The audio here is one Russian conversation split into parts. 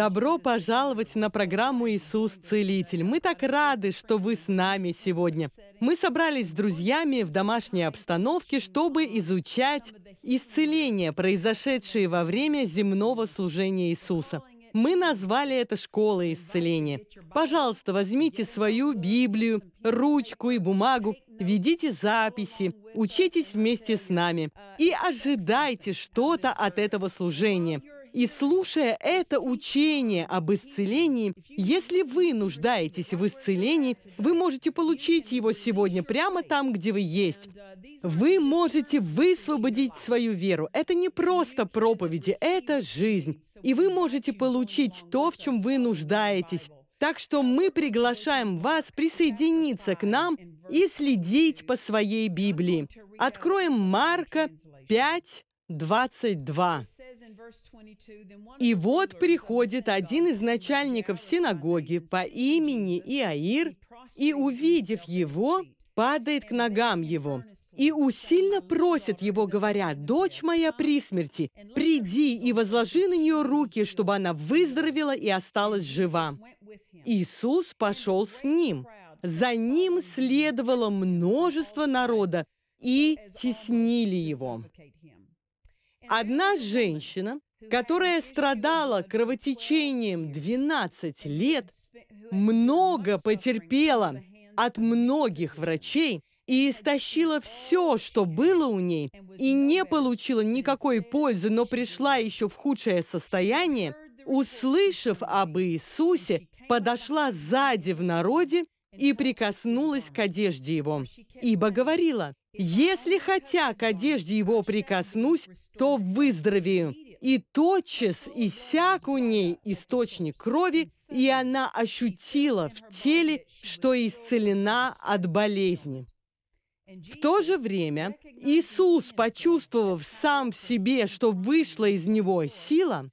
Добро пожаловать на программу «Иисус Целитель». Мы так рады, что вы с нами сегодня. Мы собрались с друзьями в домашней обстановке, чтобы изучать исцеления, произошедшие во время земного служения Иисуса. Мы назвали это школой исцеления». Пожалуйста, возьмите свою Библию, ручку и бумагу, ведите записи, учитесь вместе с нами и ожидайте что-то от этого служения – и слушая это учение об исцелении, если вы нуждаетесь в исцелении, вы можете получить его сегодня прямо там, где вы есть. Вы можете высвободить свою веру. Это не просто проповеди, это жизнь. И вы можете получить то, в чем вы нуждаетесь. Так что мы приглашаем вас присоединиться к нам и следить по своей Библии. Откроем Марка 5, 22. «И вот приходит один из начальников синагоги по имени Иаир, и, увидев его, падает к ногам его, и усильно просит его, говоря, «Дочь моя при смерти, приди и возложи на нее руки, чтобы она выздоровела и осталась жива». Иисус пошел с ним. За ним следовало множество народа, и теснили его. Одна женщина, которая страдала кровотечением 12 лет, много потерпела от многих врачей и истощила все, что было у ней, и не получила никакой пользы, но пришла еще в худшее состояние, услышав об Иисусе, подошла сзади в народе и прикоснулась к одежде его, ибо говорила, «Если хотя к одежде его прикоснусь, то выздоровею». И тотчас иссяк у ней источник крови, и она ощутила в теле, что исцелена от болезни. В то же время Иисус, почувствовав сам в себе, что вышла из него сила,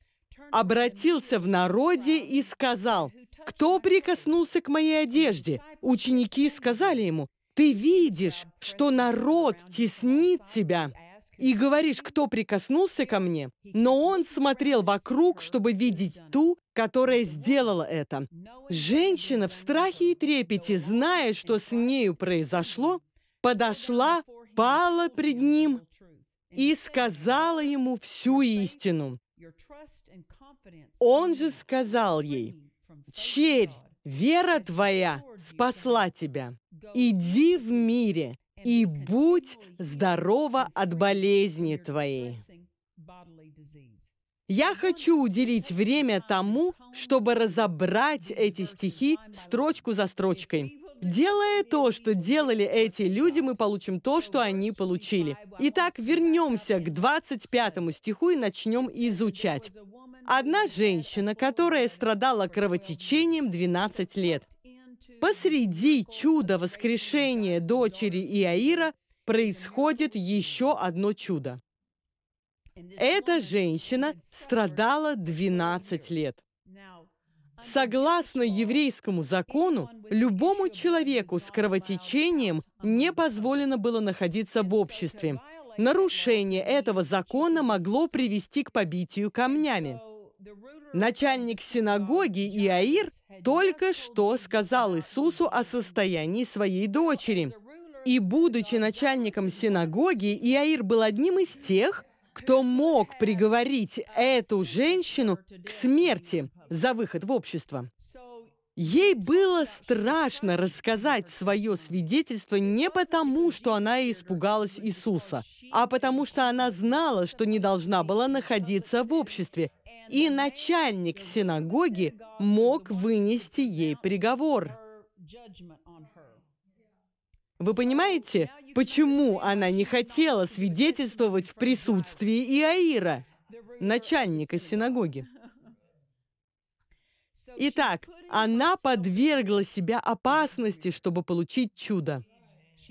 обратился в народе и сказал – «Кто прикоснулся к моей одежде?» Ученики сказали ему, «Ты видишь, что народ теснит тебя» и говоришь, кто прикоснулся ко мне, но он смотрел вокруг, чтобы видеть ту, которая сделала это. Женщина в страхе и трепете, зная, что с нею произошло, подошла, пала пред ним и сказала ему всю истину. Он же сказал ей, «Черь, вера твоя спасла тебя. Иди в мире и будь здорова от болезни твоей». Я хочу уделить время тому, чтобы разобрать эти стихи строчку за строчкой. Делая то, что делали эти люди, мы получим то, что они получили. Итак, вернемся к 25 стиху и начнем изучать. Одна женщина, которая страдала кровотечением 12 лет. Посреди чуда воскрешения дочери Иаира происходит еще одно чудо. Эта женщина страдала 12 лет. Согласно еврейскому закону, любому человеку с кровотечением не позволено было находиться в обществе. Нарушение этого закона могло привести к побитию камнями. Начальник синагоги Иаир только что сказал Иисусу о состоянии своей дочери. И будучи начальником синагоги, Иаир был одним из тех, кто мог приговорить эту женщину к смерти за выход в общество. Ей было страшно рассказать свое свидетельство не потому, что она испугалась Иисуса, а потому что она знала, что не должна была находиться в обществе, и начальник синагоги мог вынести ей приговор. Вы понимаете, почему она не хотела свидетельствовать в присутствии Иаира, начальника синагоги? Итак, она подвергла себя опасности, чтобы получить чудо.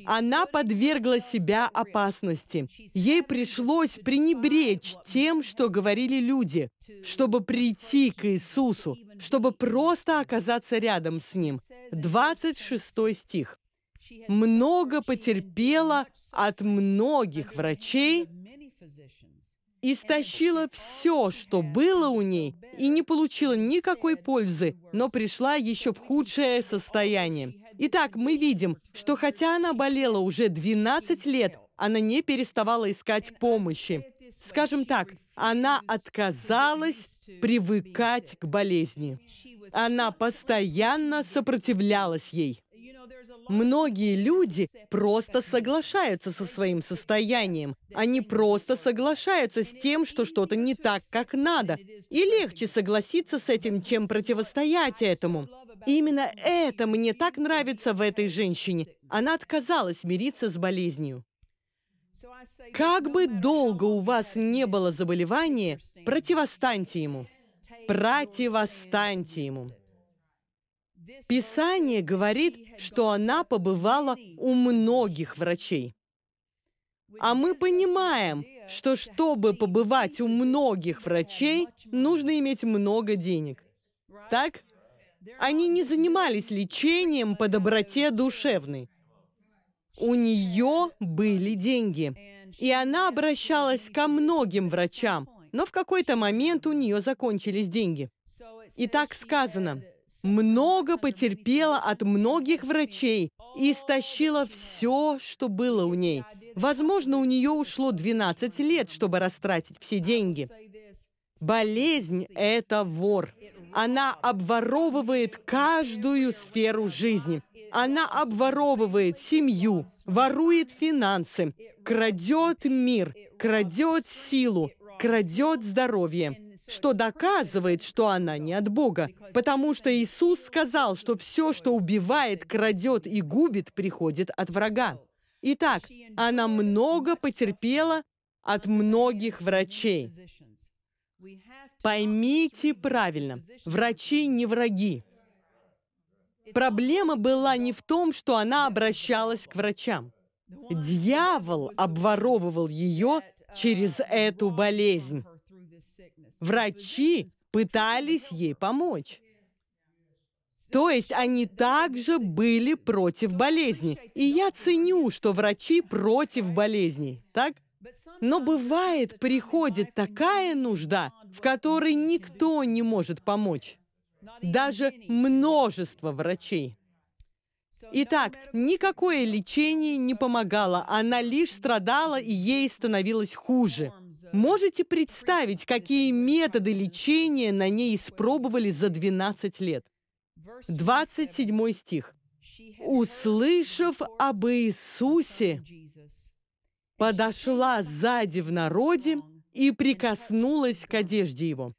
Она подвергла себя опасности. Ей пришлось пренебречь тем, что говорили люди, чтобы прийти к Иисусу, чтобы просто оказаться рядом с Ним. 26 стих много потерпела от многих врачей, истощила все, что было у ней, и не получила никакой пользы, но пришла еще в худшее состояние. Итак, мы видим, что хотя она болела уже 12 лет, она не переставала искать помощи. Скажем так, она отказалась привыкать к болезни. Она постоянно сопротивлялась ей. Многие люди просто соглашаются со своим состоянием. Они просто соглашаются с тем, что что-то не так, как надо. И легче согласиться с этим, чем противостоять этому. именно это мне так нравится в этой женщине. Она отказалась мириться с болезнью. Как бы долго у вас не было заболевания, противостаньте ему. Противостаньте ему. Писание говорит, что она побывала у многих врачей. А мы понимаем, что чтобы побывать у многих врачей, нужно иметь много денег. Так? Они не занимались лечением по доброте душевной. У нее были деньги, и она обращалась ко многим врачам, но в какой-то момент у нее закончились деньги. И так сказано – много потерпела от многих врачей и истощила все, что было у ней. Возможно, у нее ушло 12 лет, чтобы растратить все деньги. Болезнь – это вор. Она обворовывает каждую сферу жизни. Она обворовывает семью, ворует финансы, крадет мир, крадет силу, крадет здоровье что доказывает, что она не от Бога, потому что Иисус сказал, что все, что убивает, крадет и губит, приходит от врага. Итак, она много потерпела от многих врачей. Поймите правильно, врачи не враги. Проблема была не в том, что она обращалась к врачам. Дьявол обворовывал ее через эту болезнь. Врачи пытались ей помочь. То есть они также были против болезни. И я ценю, что врачи против болезней, так? Но бывает, приходит такая нужда, в которой никто не может помочь. Даже множество врачей. Итак, никакое лечение не помогало, она лишь страдала и ей становилось хуже. Можете представить, какие методы лечения на ней испробовали за 12 лет? 27 стих. «Услышав об Иисусе, подошла сзади в народе и прикоснулась к одежде его».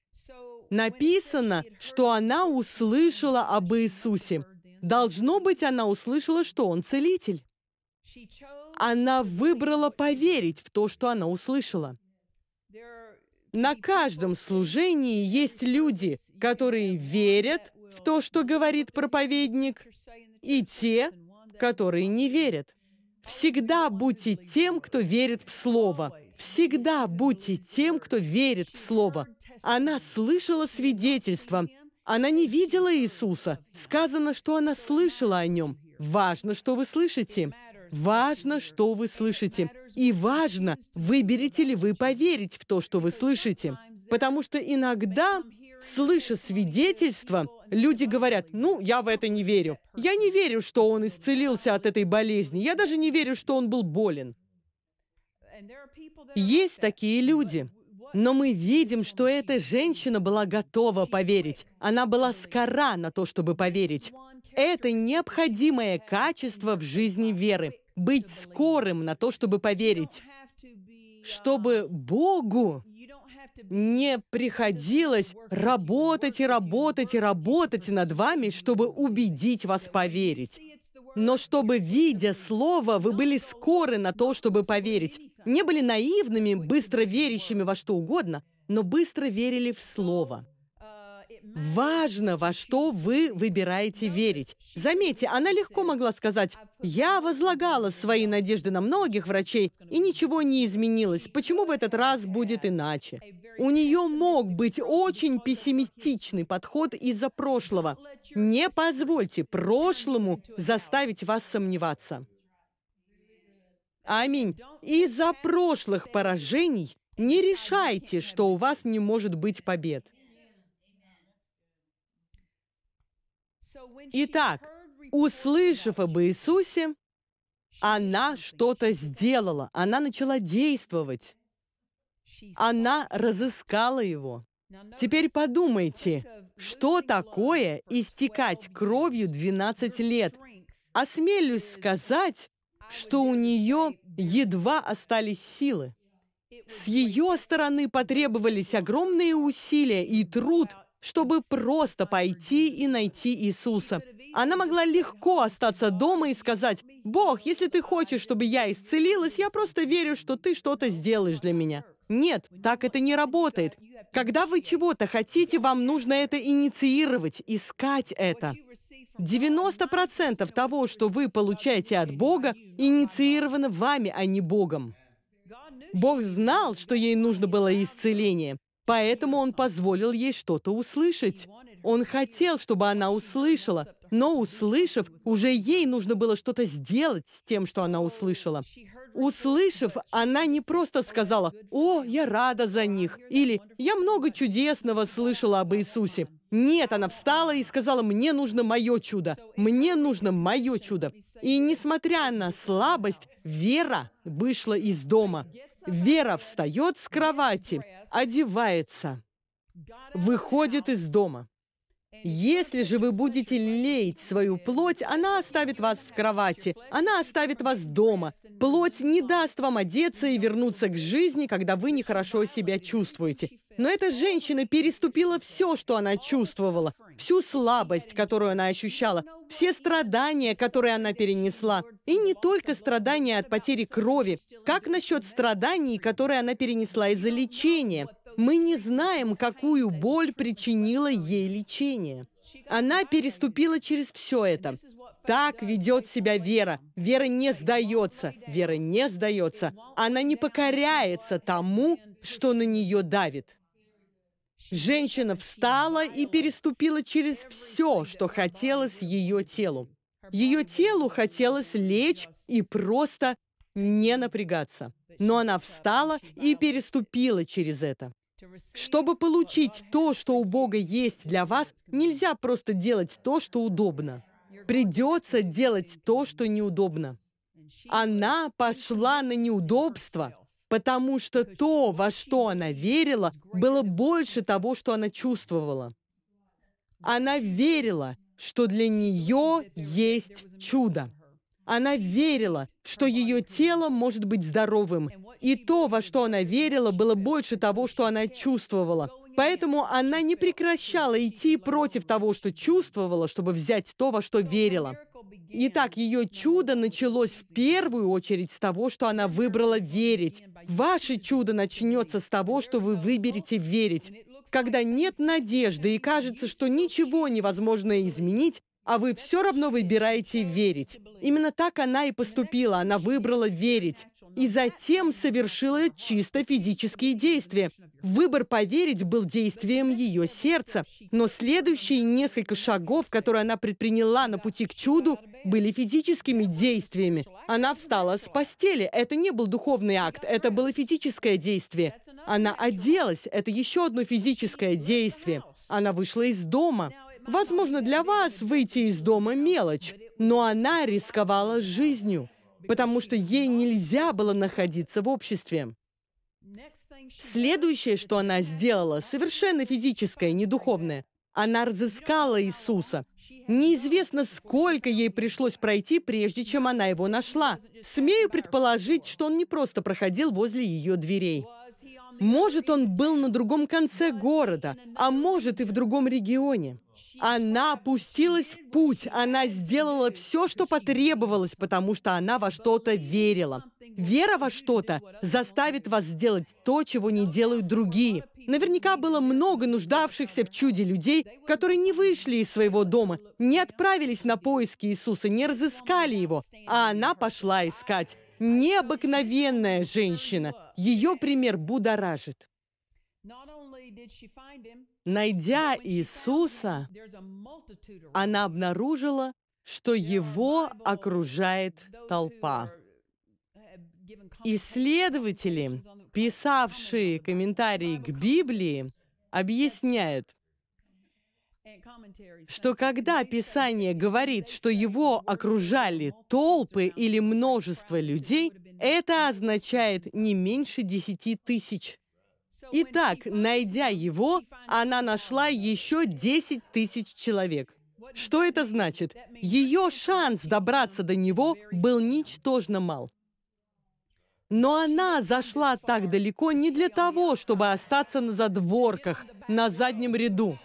Написано, что она услышала об Иисусе. Должно быть, она услышала, что он целитель. Она выбрала поверить в то, что она услышала. На каждом служении есть люди, которые верят в то, что говорит проповедник, и те, которые не верят. Всегда будьте тем, кто верит в Слово. Всегда будьте тем, кто верит в Слово. Она слышала свидетельство. Она не видела Иисуса. Сказано, что она слышала о Нем. Важно, что вы слышите. Важно, что вы слышите. И важно, выберете ли вы поверить в то, что вы слышите. Потому что иногда, слыша свидетельства, люди говорят, ну, я в это не верю. Я не верю, что он исцелился от этой болезни. Я даже не верю, что он был болен. Есть такие люди. Но мы видим, что эта женщина была готова поверить. Она была скора на то, чтобы поверить это необходимое качество в жизни веры. Быть скорым на то, чтобы поверить. Чтобы Богу не приходилось работать и работать и работать над вами, чтобы убедить вас поверить. Но чтобы, видя Слово, вы были скоры на то, чтобы поверить. Не были наивными, быстро верящими во что угодно, но быстро верили в Слово важно, во что вы выбираете верить. Заметьте, она легко могла сказать, «Я возлагала свои надежды на многих врачей, и ничего не изменилось. Почему в этот раз будет иначе?» У нее мог быть очень пессимистичный подход из-за прошлого. Не позвольте прошлому заставить вас сомневаться. Аминь. Из-за прошлых поражений не решайте, что у вас не может быть побед. Итак, услышав об Иисусе, она что-то сделала, она начала действовать. Она разыскала его. Теперь подумайте, что такое истекать кровью 12 лет? Осмелюсь сказать, что у нее едва остались силы. С ее стороны потребовались огромные усилия и труд – чтобы просто пойти и найти Иисуса. Она могла легко остаться дома и сказать, «Бог, если ты хочешь, чтобы я исцелилась, я просто верю, что ты что-то сделаешь для меня». Нет, так это не работает. Когда вы чего-то хотите, вам нужно это инициировать, искать это. 90% того, что вы получаете от Бога, инициировано вами, а не Богом. Бог знал, что ей нужно было исцеление. Поэтому он позволил ей что-то услышать. Он хотел, чтобы она услышала, но, услышав, уже ей нужно было что-то сделать с тем, что она услышала. Услышав, она не просто сказала «О, я рада за них» или «Я много чудесного слышала об Иисусе». Нет, она встала и сказала «Мне нужно мое чудо! Мне нужно мое чудо!» И несмотря на слабость, вера вышла из дома. Вера встает с кровати, одевается, выходит из дома. Если же вы будете леять свою плоть, она оставит вас в кровати, она оставит вас дома. Плоть не даст вам одеться и вернуться к жизни, когда вы нехорошо себя чувствуете. Но эта женщина переступила все, что она чувствовала, всю слабость, которую она ощущала, все страдания, которые она перенесла. И не только страдания от потери крови. Как насчет страданий, которые она перенесла из-за лечения? Мы не знаем, какую боль причинило ей лечение. Она переступила через все это. Так ведет себя вера. Вера не сдается. Вера не сдается. Она не покоряется тому, что на нее давит. Женщина встала и переступила через все, что хотелось ее телу. Ее телу хотелось лечь и просто не напрягаться. Но она встала и переступила через это. Чтобы получить то, что у Бога есть для вас, нельзя просто делать то, что удобно. Придется делать то, что неудобно. Она пошла на неудобство, потому что то, во что она верила, было больше того, что она чувствовала. Она верила, что для нее есть чудо. Она верила, что ее тело может быть здоровым. И то, во что она верила, было больше того, что она чувствовала. Поэтому она не прекращала идти против того, что чувствовала, чтобы взять то, во что верила. Итак, ее чудо началось в первую очередь с того, что она выбрала верить. Ваше чудо начнется с того, что вы выберете верить. Когда нет надежды и кажется, что ничего невозможно изменить, а вы все равно выбираете верить. Именно так она и поступила. Она выбрала верить. И затем совершила чисто физические действия. Выбор поверить был действием ее сердца. Но следующие несколько шагов, которые она предприняла на пути к чуду, были физическими действиями. Она встала с постели. Это не был духовный акт, это было физическое действие. Она оделась. Это еще одно физическое действие. Она вышла из дома. Возможно, для вас выйти из дома мелочь, но она рисковала жизнью, потому что ей нельзя было находиться в обществе. Следующее, что она сделала, совершенно физическое, не духовное. Она разыскала Иисуса. Неизвестно, сколько ей пришлось пройти, прежде чем она его нашла. Смею предположить, что он не просто проходил возле ее дверей. Может, он был на другом конце города, а может и в другом регионе. Она опустилась в путь, она сделала все, что потребовалось, потому что она во что-то верила. Вера во что-то заставит вас сделать то, чего не делают другие. Наверняка было много нуждавшихся в чуде людей, которые не вышли из своего дома, не отправились на поиски Иисуса, не разыскали его, а она пошла искать необыкновенная женщина. Ее пример будоражит. Найдя Иисуса, она обнаружила, что его окружает толпа. Исследователи, писавшие комментарии к Библии, объясняют, что когда Писание говорит, что его окружали толпы или множество людей, это означает не меньше десяти тысяч. Итак, найдя его, она нашла еще десять тысяч человек. Что это значит? Ее шанс добраться до него был ничтожно мал. Но она зашла так далеко не для того, чтобы остаться на задворках, на заднем ряду.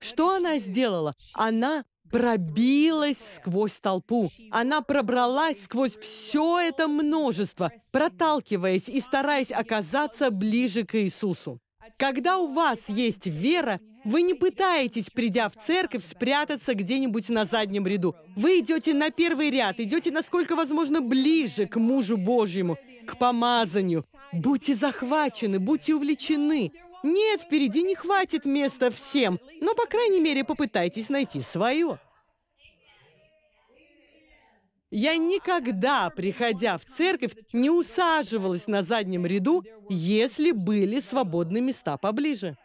Что она сделала? Она пробилась сквозь толпу. Она пробралась сквозь все это множество, проталкиваясь и стараясь оказаться ближе к Иисусу. Когда у вас есть вера, вы не пытаетесь, придя в церковь, спрятаться где-нибудь на заднем ряду. Вы идете на первый ряд, идете, насколько возможно, ближе к мужу Божьему, к помазанию. Будьте захвачены, будьте увлечены. Нет, впереди не хватит места всем, но, по крайней мере, попытайтесь найти свое. Я никогда, приходя в церковь, не усаживалась на заднем ряду, если были свободны места поближе.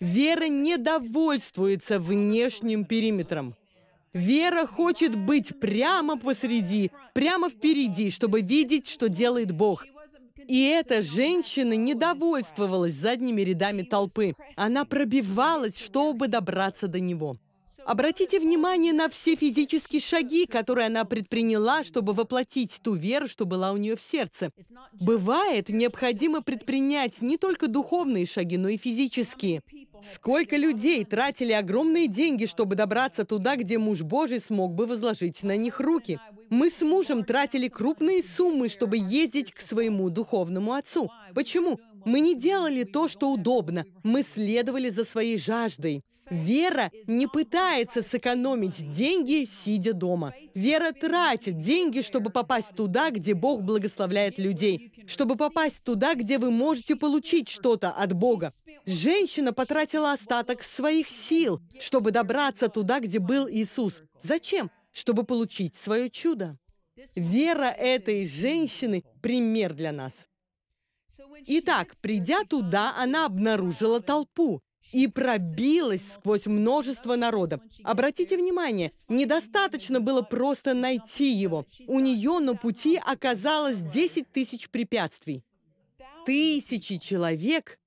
Вера не довольствуется внешним периметром. Вера хочет быть прямо посреди, прямо впереди, чтобы видеть, что делает Бог – и эта женщина не довольствовалась задними рядами толпы. Она пробивалась, чтобы добраться до него. Обратите внимание на все физические шаги, которые она предприняла, чтобы воплотить ту веру, что была у нее в сердце. Бывает, необходимо предпринять не только духовные шаги, но и физические. Сколько людей тратили огромные деньги, чтобы добраться туда, где муж Божий смог бы возложить на них руки. Мы с мужем тратили крупные суммы, чтобы ездить к своему духовному отцу. Почему? Мы не делали то, что удобно. Мы следовали за своей жаждой. Вера не пытается сэкономить деньги, сидя дома. Вера тратит деньги, чтобы попасть туда, где Бог благословляет людей, чтобы попасть туда, где вы можете получить что-то от Бога. Женщина потратила остаток своих сил, чтобы добраться туда, где был Иисус. Зачем? Чтобы получить свое чудо. Вера этой женщины – пример для нас. Итак, придя туда, она обнаружила толпу и пробилась сквозь множество народов. Обратите внимание, недостаточно было просто найти его. У нее на пути оказалось 10 тысяч препятствий. Тысячи человек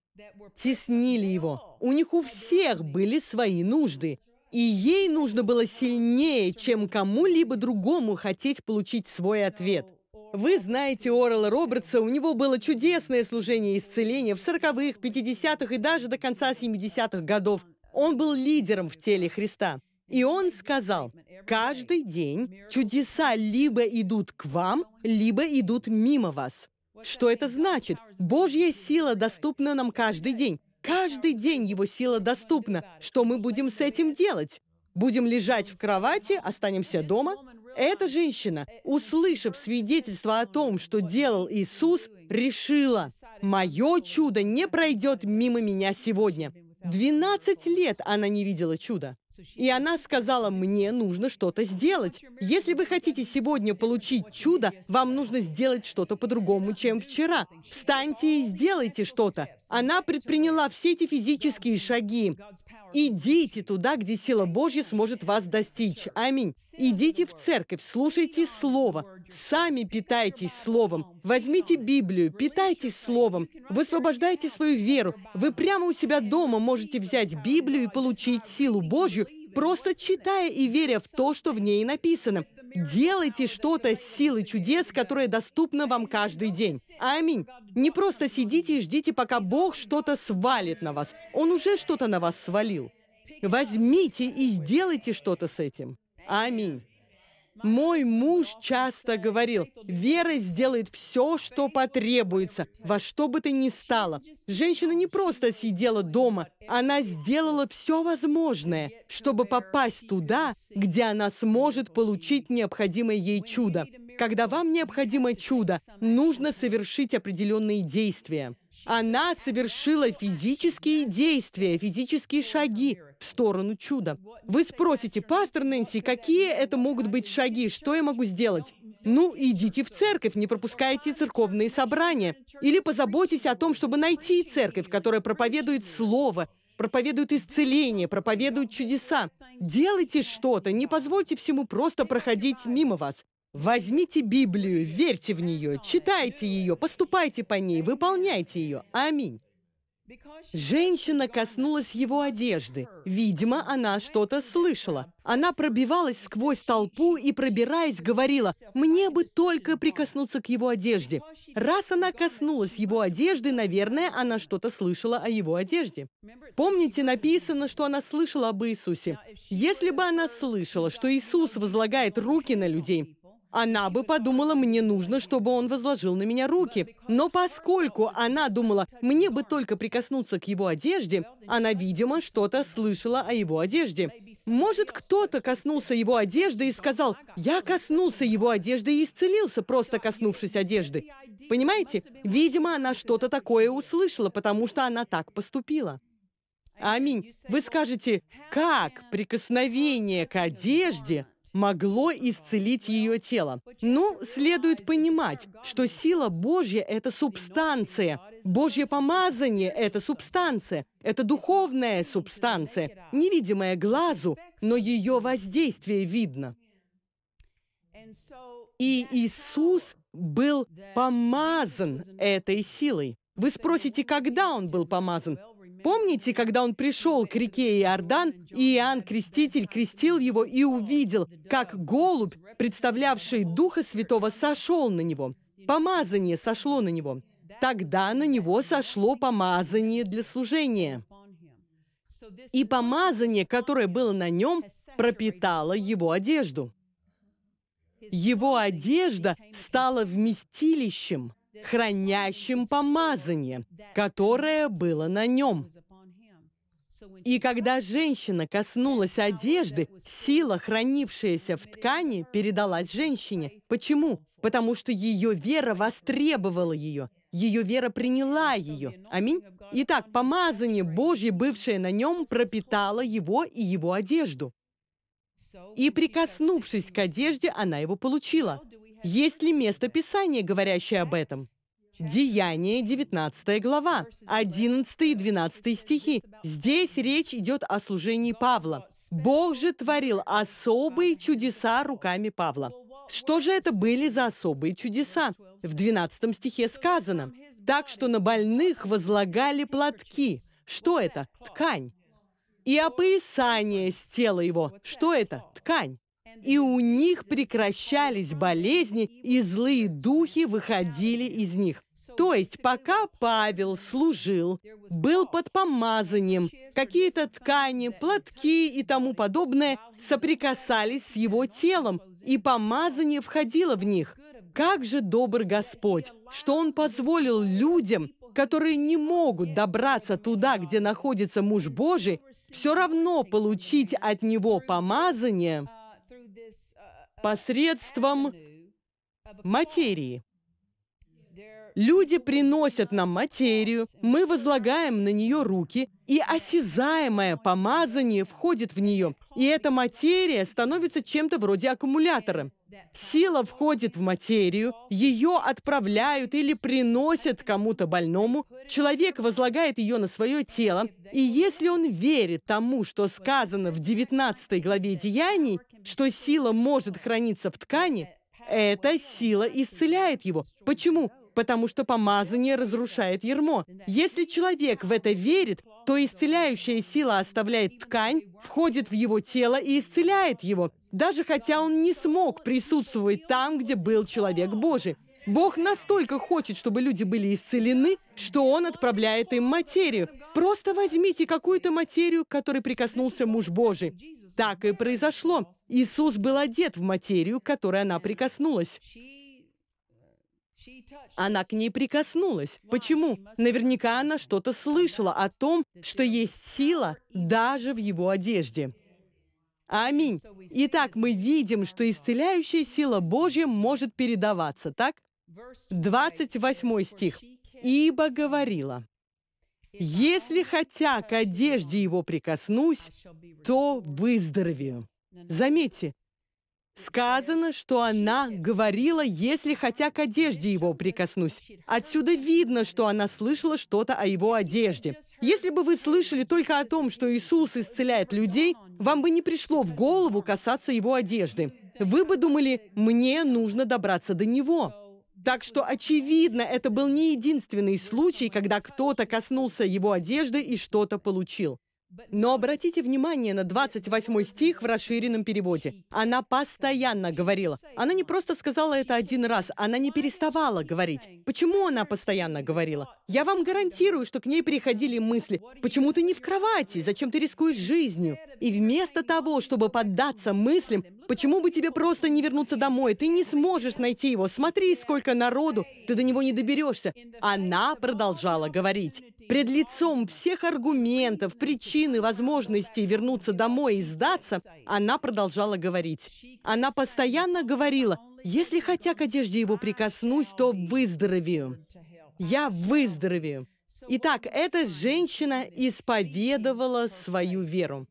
теснили его. У них у всех были свои нужды. И ей нужно было сильнее, чем кому-либо другому хотеть получить свой ответ. Вы знаете Орла Робертса, у него было чудесное служение исцеления в 40-х, 50-х и даже до конца 70-х годов. Он был лидером в теле Христа. И он сказал, каждый день чудеса либо идут к вам, либо идут мимо вас. Что это значит? Божья сила доступна нам каждый день. Каждый день Его сила доступна. Что мы будем с этим делать? Будем лежать в кровати, останемся дома? Эта женщина, услышав свидетельство о том, что делал Иисус, решила, «Мое чудо не пройдет мимо меня сегодня». 12 лет она не видела чуда. И она сказала, мне нужно что-то сделать. Если вы хотите сегодня получить чудо, вам нужно сделать что-то по-другому, чем вчера. Встаньте и сделайте что-то. Она предприняла все эти физические шаги. Идите туда, где сила Божья сможет вас достичь. Аминь. Идите в церковь, слушайте Слово. Сами питайтесь Словом. Возьмите Библию, питайтесь Словом. Высвобождайте свою веру. Вы прямо у себя дома можете взять Библию и получить силу Божью, просто читая и веря в то, что в ней написано. Делайте что-то с силой чудес, которое доступно вам каждый день. Аминь. Не просто сидите и ждите, пока Бог что-то свалит на вас. Он уже что-то на вас свалил. Возьмите и сделайте что-то с этим. Аминь. Мой муж часто говорил, вера сделает все, что потребуется, во что бы то ни стало. Женщина не просто сидела дома, она сделала все возможное, чтобы попасть туда, где она сможет получить необходимое ей чудо. Когда вам необходимо чудо, нужно совершить определенные действия. Она совершила физические действия, физические шаги, сторону чуда. Вы спросите, пастор Нэнси, какие это могут быть шаги, что я могу сделать? Ну, идите в церковь, не пропускайте церковные собрания. Или позаботьтесь о том, чтобы найти церковь, которая проповедует Слово, проповедует исцеление, проповедует чудеса. Делайте что-то, не позвольте всему просто проходить мимо вас. Возьмите Библию, верьте в нее, читайте ее, поступайте по ней, выполняйте ее. Аминь. Женщина коснулась его одежды. Видимо, она что-то слышала. Она пробивалась сквозь толпу и, пробираясь, говорила, «Мне бы только прикоснуться к его одежде». Раз она коснулась его одежды, наверное, она что-то слышала о его одежде. Помните, написано, что она слышала об Иисусе. Если бы она слышала, что Иисус возлагает руки на людей, она бы подумала, мне нужно, чтобы он возложил на меня руки. Но поскольку она думала, мне бы только прикоснуться к его одежде, она, видимо, что-то слышала о его одежде. Может, кто-то коснулся его одежды и сказал, «Я коснулся его одежды и исцелился, просто коснувшись одежды». Понимаете? Видимо, она что-то такое услышала, потому что она так поступила. Аминь. Вы скажете, как прикосновение к одежде – могло исцелить ее тело. Ну, следует понимать, что сила Божья – это субстанция. Божье помазание – это субстанция. Это духовная субстанция, невидимая глазу, но ее воздействие видно. И Иисус был помазан этой силой. Вы спросите, когда он был помазан? Помните, когда он пришел к реке Иордан, и Иоанн Креститель крестил его и увидел, как голубь, представлявший Духа Святого, сошел на него? Помазание сошло на него. Тогда на него сошло помазание для служения. И помазание, которое было на нем, пропитало его одежду. Его одежда стала вместилищем – хранящим помазание, которое было на нем. И когда женщина коснулась одежды, сила, хранившаяся в ткани, передалась женщине. Почему? Потому что ее вера востребовала ее. Ее вера приняла ее. Аминь. Итак, помазание Божье, бывшее на нем, пропитало его и его одежду. И прикоснувшись к одежде, она его получила. Есть ли место Писания, говорящее об этом? Деяние, 19 глава, 11 и 12 стихи. Здесь речь идет о служении Павла. «Бог же творил особые чудеса руками Павла». Что же это были за особые чудеса? В 12 стихе сказано, «Так что на больных возлагали платки». Что это? Ткань. «И опоясание с тела его». Что это? Ткань и у них прекращались болезни, и злые духи выходили из них. То есть, пока Павел служил, был под помазанием, какие-то ткани, платки и тому подобное соприкасались с его телом, и помазание входило в них. Как же добр Господь, что Он позволил людям, которые не могут добраться туда, где находится муж Божий, все равно получить от Него помазание – посредством материи. Люди приносят нам материю, мы возлагаем на нее руки, и осязаемое помазание входит в нее. И эта материя становится чем-то вроде аккумулятора. Сила входит в материю, ее отправляют или приносят кому-то больному, человек возлагает ее на свое тело, и если он верит тому, что сказано в 19 главе Деяний, что сила может храниться в ткани, эта сила исцеляет его. Почему? Потому что помазание разрушает ермо. Если человек в это верит, то исцеляющая сила оставляет ткань, входит в его тело и исцеляет его, даже хотя он не смог присутствовать там, где был человек Божий. Бог настолько хочет, чтобы люди были исцелены, что Он отправляет им материю. Просто возьмите какую-то материю, к которой прикоснулся муж Божий. Так и произошло. Иисус был одет в материю, к которой она прикоснулась. Она к ней прикоснулась. Почему? Наверняка она что-то слышала о том, что есть сила даже в его одежде. Аминь. Итак, мы видим, что исцеляющая сила Божья может передаваться, так? 28 стих. «Ибо говорила, если хотя к одежде его прикоснусь, то выздоровею». Заметьте, сказано, что она говорила, если хотя к одежде его прикоснусь. Отсюда видно, что она слышала что-то о его одежде. Если бы вы слышали только о том, что Иисус исцеляет людей, вам бы не пришло в голову касаться его одежды. Вы бы думали, мне нужно добраться до него. Так что, очевидно, это был не единственный случай, когда кто-то коснулся его одежды и что-то получил. Но обратите внимание на 28 стих в расширенном переводе. Она постоянно говорила. Она не просто сказала это один раз, она не переставала говорить. Почему она постоянно говорила? Я вам гарантирую, что к ней приходили мысли. Почему ты не в кровати? Зачем ты рискуешь жизнью? И вместо того, чтобы поддаться мыслям, Почему бы тебе просто не вернуться домой? Ты не сможешь найти его. Смотри, сколько народу. Ты до него не доберешься. Она продолжала говорить. Пред лицом всех аргументов, причин и возможностей вернуться домой и сдаться, она продолжала говорить. Она постоянно говорила, «Если хотя к одежде его прикоснусь, то выздоровею. Я выздоровею». Итак, эта женщина исповедовала свою веру.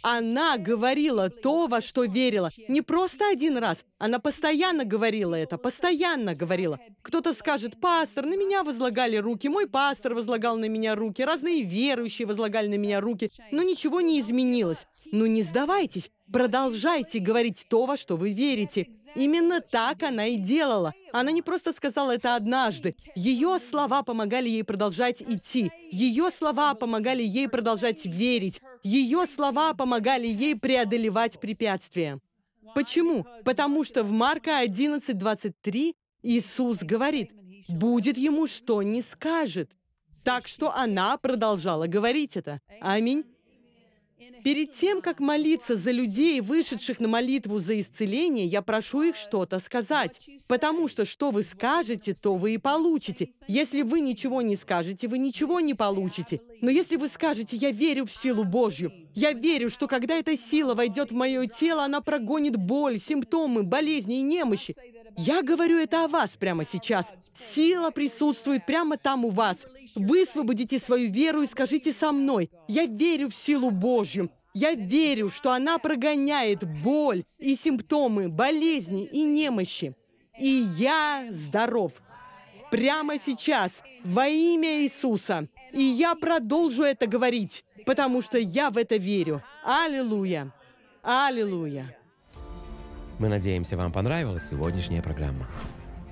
Она говорила то, во что верила. Не просто один раз. Она постоянно говорила это, постоянно говорила. Кто-то скажет, пастор, на меня возлагали руки, мой пастор возлагал на меня руки, разные верующие возлагали на меня руки, но ничего не изменилось. Ну не сдавайтесь. Продолжайте говорить то, во что вы верите. Именно так она и делала. Она не просто сказала это однажды. Ее слова помогали ей продолжать идти. Ее слова помогали ей продолжать верить. Ее слова помогали ей преодолевать препятствия. Почему? Потому что в Марка 11:23 Иисус говорит, «Будет ему, что не скажет». Так что она продолжала говорить это. Аминь. Перед тем, как молиться за людей, вышедших на молитву за исцеление, я прошу их что-то сказать, потому что что вы скажете, то вы и получите. Если вы ничего не скажете, вы ничего не получите. Но если вы скажете «Я верю в силу Божью», я верю, что когда эта сила войдет в мое тело, она прогонит боль, симптомы, болезни и немощи. Я говорю это о вас прямо сейчас. Сила присутствует прямо там у вас. Высвободите свою веру и скажите со мной, «Я верю в силу Божью». Я верю, что она прогоняет боль и симптомы, болезни и немощи. И я здоров. Прямо сейчас, во имя Иисуса. И я продолжу это говорить, потому что я в это верю. Аллилуйя! Аллилуйя! Мы надеемся, вам понравилась сегодняшняя программа.